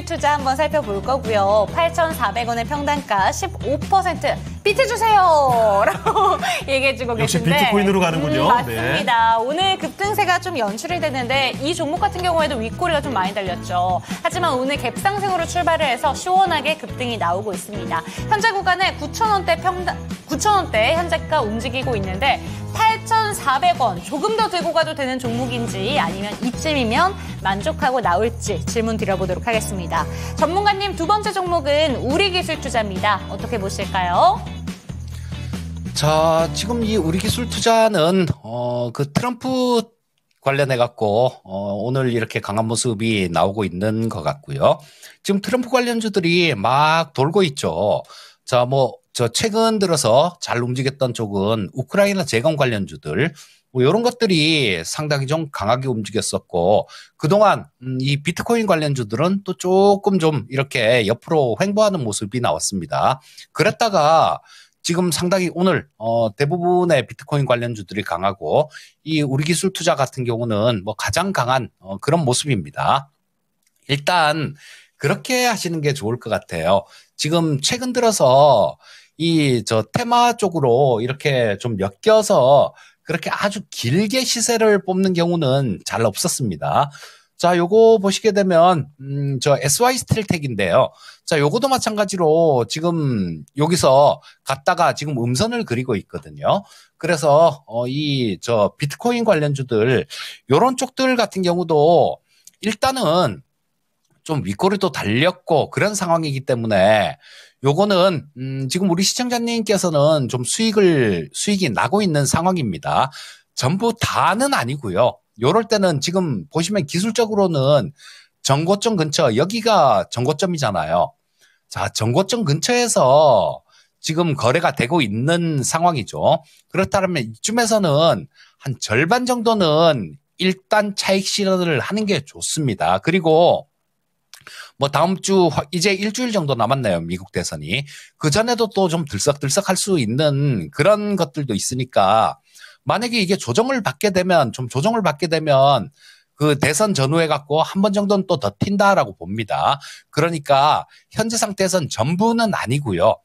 기술 투자 한번 살펴볼 거고요. 8,400원의 평단가 15% 비트 주세요! 라고 얘기해주고 계신데. 역시 비트코인으로 가는군요. 음, 네. 맞습니다. 네. 오늘 급등세가 좀 연출이 됐는데 이 종목 같은 경우에도 윗꼬리가 좀 많이 달렸죠. 하지만 오늘 갭상승으로 출발을 해서 시원하게 급등이 나오고 있습니다. 현재 구간에 9,000원대 평단, 9,000원대 현재가 움직이고 있는데 8 8,400원 조금 더 들고 가도 되는 종목인지 아니면 이쯤이면 만족하고 나올지 질문 드려보도록 하겠습니다. 전문가님 두 번째 종목은 우리기술투자입니다. 어떻게 보실까요? 자, 지금 이 우리기술투자는 어, 그 트럼프 관련해 갖고 어, 오늘 이렇게 강한 모습이 나오고 있는 것 같고요. 지금 트럼프 관련주들이 막 돌고 있죠. 자, 뭐저 최근 들어서 잘 움직였던 쪽은 우크라이나 재건 관련주들 뭐 이런 것들이 상당히 좀 강하게 움직였었고 그동안 음, 이 비트코인 관련주들은 또 조금 좀 이렇게 옆으로 횡보하는 모습이 나왔습니다. 그랬다가 지금 상당히 오늘 어 대부분의 비트코인 관련주들이 강하고 이 우리 기술 투자 같은 경우는 뭐 가장 강한 어 그런 모습입니다. 일단 그렇게 하시는 게 좋을 것 같아요. 지금 최근 들어서 이저 테마 쪽으로 이렇게 좀 엮여서 그렇게 아주 길게 시세를 뽑는 경우는 잘 없었습니다. 자, 요거 보시게 되면 음, 저 SY 스틸텍인데요. 자, 요거도 마찬가지로 지금 여기서 갔다가 지금 음선을 그리고 있거든요. 그래서 어, 이저 비트코인 관련주들 요런 쪽들 같은 경우도 일단은 좀윗골리도 달렸고 그런 상황이기 때문에 요거는 음 지금 우리 시청자님께서는 좀 수익을 수익이 나고 있는 상황입니다. 전부 다는 아니고요. 요럴 때는 지금 보시면 기술적으로는 정고점 근처 여기가 정고점이잖아요. 자, 정고점 근처에서 지금 거래가 되고 있는 상황이죠. 그렇다면 이쯤에서는 한 절반 정도는 일단 차익 실현을 하는 게 좋습니다. 그리고 뭐 다음 주 이제 일주일 정도 남았나요 미국 대선이 그 전에도 또 좀 들썩들썩할 수 있는 그런 것들도 있으니까 만약에 이게 조정을 받게 되면 좀 조정을 받게 되면 그 대선 전후에 갖고 한 번 정도는 또 더 튄다라고 봅니다. 그러니까 현재 상태에선 전부는 아니고요.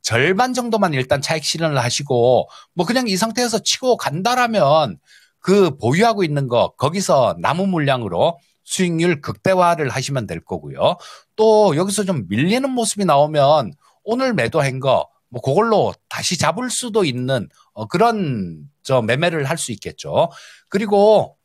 절반 정도만 일단 차익 실현을 하시고 뭐 그냥 이 상태에서 치고 간다라면 그 보유하고 있는 거 거기서 남은 물량으로 수익률 극대화를 하시면 될 거고요. 또 여기서 좀 밀리는 모습이 나오면 오늘 매도한 거 뭐 그걸로 다시 잡을 수도 있는 어 그런 저 매매를 할 수 있겠죠. 그리고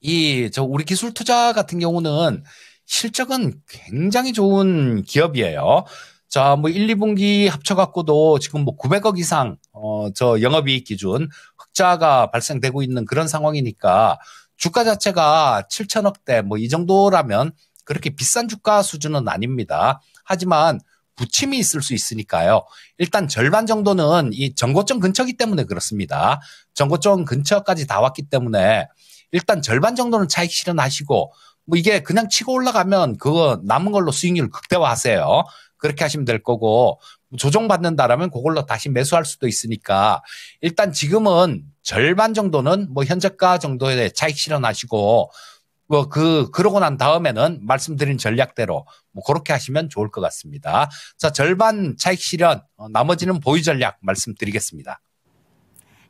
이 저 우리 기술 투자 같은 경우는 실적은 굉장히 좋은 기업이에요. 자, 뭐 1, 2분기 합쳐갖고도 지금 뭐 900억 이상, 어, 저 영업이익 기준 흑자가 발생되고 있는 그런 상황이니까 주가 자체가 7천억대 뭐 이 정도라면 그렇게 비싼 주가 수준은 아닙니다. 하지만 부침이 있을 수 있으니까요. 일단 절반 정도는 이 전고점 근처기 때문에 그렇습니다. 전고점 근처까지 다 왔기 때문에 일단 절반 정도는 차익 실현하시고 뭐 이게 그냥 치고 올라가면 그거 남은 걸로 수익률 극대화하세요. 그렇게 하시면 될 거고 조정받는다라면 그걸로 다시 매수할 수도 있으니까 일단 지금은 절반 정도는 뭐 현저가 정도의 차익 실현하시고 뭐 그 그러고 난 다음에는 말씀드린 전략대로 뭐 그렇게 하시면 좋을 것 같습니다. 자 절반 차익 실현 어, 나머지는 보유 전략 말씀드리겠습니다.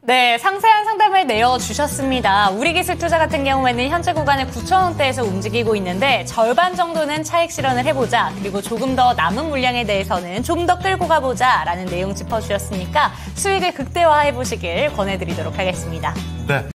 네, 상세한 상담을 내어주셨습니다. 우리기술투자 같은 경우에는 현재 구간을 9천원대에서 움직이고 있는데 절반 정도는 차익 실현을 해보자. 그리고 조금 더 남은 물량에 대해서는 좀 더 끌고 가보자. 라는 내용 짚어주셨으니까 수익을 극대화해보시길 권해드리도록 하겠습니다. 네.